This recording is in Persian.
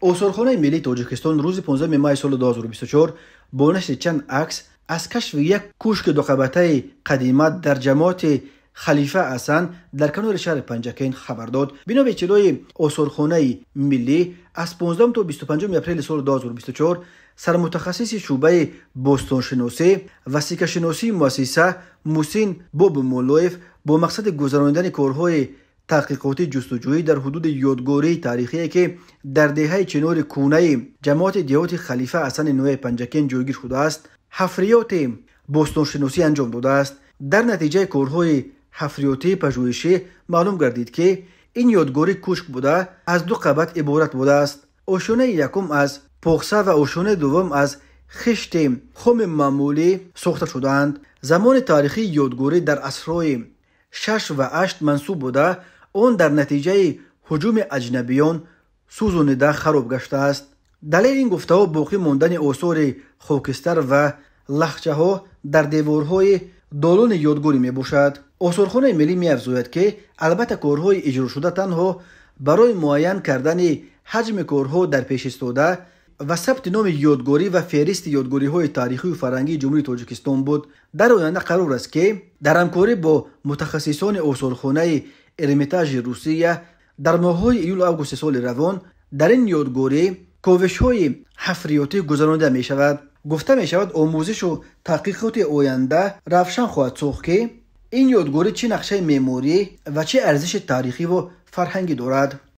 اوسرخونه ملی توجکستان روز 15 می سال 2024 با نشر چند عکس از کشف یک کوشک دو قدیمت در جماعت خلیفه حسن در کنار شهر پنجکین خبر داد بنا به چلوی اوسرخونه ملی از 15 تا 25 اپریل سال 2024 سر متخصص شعبه بوستون شناسی و سیکشناسی مؤسسه موسین بوب مولایف با مقصد گذراندن کارهای تحقیقات جستجویی در حدود یادگاری تاریخی که در دهه چنور کونه جماعت دیوت خلیفه حسن نوی پنجکین جوگیر شده است حفریات شناسی انجام داده است در نتیجه کورهای حفریاتی پژوهشی معلوم گردید که این یادگاری کوشک بوده از دو قبط عبارت بوده است اوشونه یکم از پخصه و اوشونه دوم از خشت خم معمولی ساخته شدند زمان تاریخی یادگاری در اسرای 6 و 8 منصوب بوده он дар натиҷаи ҳуҷуми аҷнабиён сӯзонида хароб гаштааст далели ин гуфтаҳо боқӣ мондани осори хокистар ва лахчаҳо дар деворҳои долони ёдгорӣ мебошад осорхонаи миллӣ меафзояд ки албатта корҳои иҷрошуда танҳо барои муайян кардани ҳаҷми корҳо дар пеш истода ва сабти номи ёдгорӣ ва феҳристи ёдгориҳои таърихию фарҳангии ҷумҳурии тоҷикистон буд дар оянда қарор аст ки дар ҳамкорӣ бо мутахассисони осорхонаи ارمیتاژ روسیه در ماه های ایول آگوست سال روان در این یادگاری کاوش های حفریاتی گذرانده می شود گفته می شود آموزش و تحقیقات آینده رفشن خواهد ساخت که این یادگاری چه نقشه مموری و چه ارزش تاریخی و فرهنگی دارد